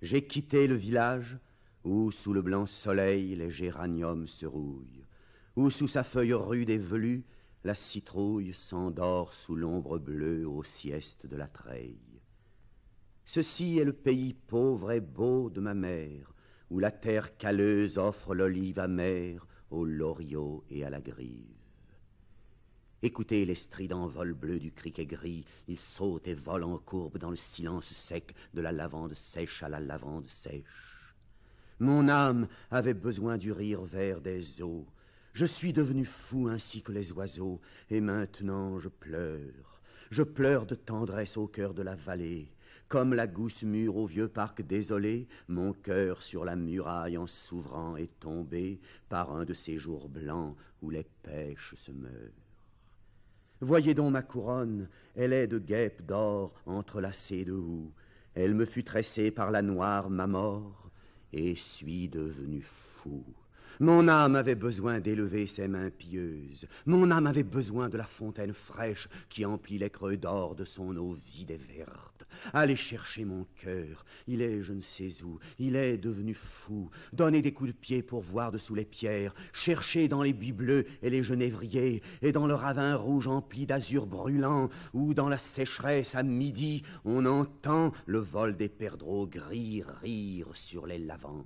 J'ai quitté le village où, sous le blanc soleil, les géraniums se rouillent, où, sous sa feuille rude et velue, la citrouille s'endort sous l'ombre bleue aux siestes de la treille. Ceci est le pays pauvre et beau de ma mère, où la terre calleuse offre l'olive amère aux loriots et à la grive. Écoutez les stridents vols bleus du criquet gris, ils sautent et volent en courbe dans le silence sec de la lavande sèche à la lavande sèche. Mon âme avait besoin du rire vert des eaux. Je suis devenu fou ainsi que les oiseaux, et maintenant je pleure. Je pleure de tendresse au cœur de la vallée. Comme la gousse mûre au vieux parc désolé, mon cœur sur la muraille en s'ouvrant est tombé par un de ces jours blancs où les pêches se meurent. Voyez donc ma couronne, elle est de guêpe d'or entrelacée de houx. Elle me fut tressée par la noire ma mort, et suis devenu fou. Mon âme avait besoin d'élever ses mains pieuses. Mon âme avait besoin de la fontaine fraîche qui emplit les creux d'or de son eau vide et verte. Allez chercher mon cœur. Il est je ne sais où. Il est devenu fou. Donnez des coups de pied pour voir dessous les pierres. Cherchez dans les buis bleus et les genévriers, et dans le ravin rouge empli d'azur brûlant, où dans la sécheresse à midi, on entend le vol des perdreaux gris rire sur les lavandes.